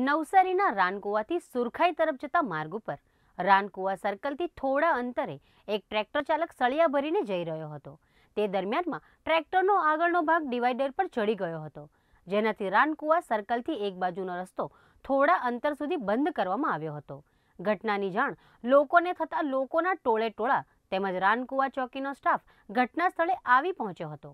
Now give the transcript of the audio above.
નવસારીના રાનકુવાથી સુરખાઈ તરફ જતા માર્ગ ઉપર રાનકુવા સર્કલથી થોડા અંતરે એક ટ્રેક્ટર ચાલક સળિયા ભરીને જઈ રહ્યો હતો તે દરમિયાનમાં ટ્રેક્ટરનો આગળનો ભાગ ડિવાઈડર પર ચડી ગયો હતો જેનાથી રાનકુવા સર્કલથી એક બાજુનો રસ્તો થોડા અંતર સુધી બંધ કરવામાં આવ્યો હતો ઘટનાની જાણ લોકોને થતાં લોકોના ટોળે ટોળા તેમજ રાનકુવા ચોકીનો સ્ટાફ ઘટના સ્થળે આવી પહોંચ્યો હતો